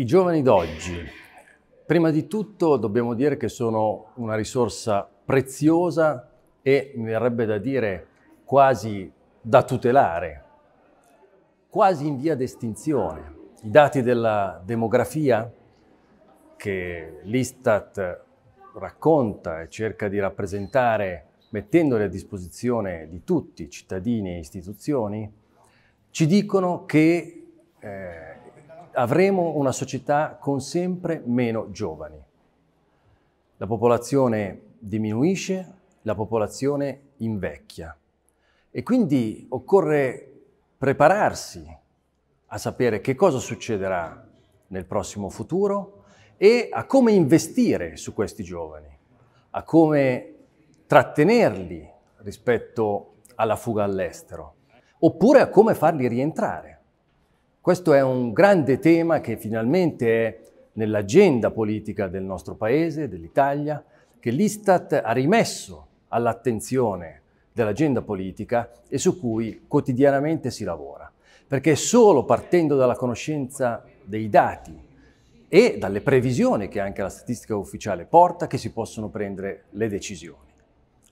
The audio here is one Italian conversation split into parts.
I giovani d'oggi, prima di tutto dobbiamo dire che sono una risorsa preziosa e mi verrebbe da dire quasi da tutelare, quasi in via d'estinzione. I dati della demografia che l'Istat racconta e cerca di rappresentare mettendoli a disposizione di tutti, cittadini e istituzioni, ci dicono che eh, avremo una società con sempre meno giovani. La popolazione diminuisce, la popolazione invecchia e quindi occorre prepararsi a sapere che cosa succederà nel prossimo futuro e a come investire su questi giovani, a come trattenerli rispetto alla fuga all'estero, oppure a come farli rientrare. Questo è un grande tema che finalmente è nell'agenda politica del nostro Paese, dell'Italia, che l'Istat ha rimesso all'attenzione dell'agenda politica e su cui quotidianamente si lavora. Perché solo partendo dalla conoscenza dei dati e dalle previsioni che anche la statistica ufficiale porta che si possono prendere le decisioni.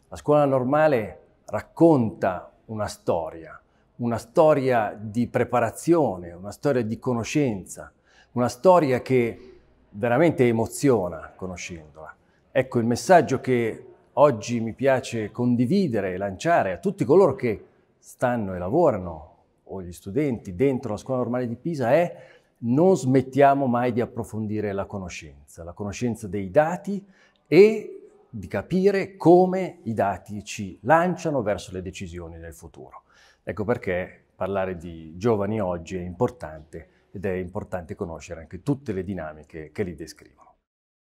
La scuola normale racconta una storia, una storia di preparazione, una storia di conoscenza, una storia che veramente emoziona conoscendola. Ecco il messaggio che oggi mi piace condividere e lanciare a tutti coloro che stanno e lavorano o gli studenti dentro la scuola normale di Pisa è non smettiamo mai di approfondire la conoscenza, la conoscenza dei dati e di capire come i dati ci lanciano verso le decisioni del futuro. Ecco perché parlare di giovani oggi è importante ed è importante conoscere anche tutte le dinamiche che li descrivono.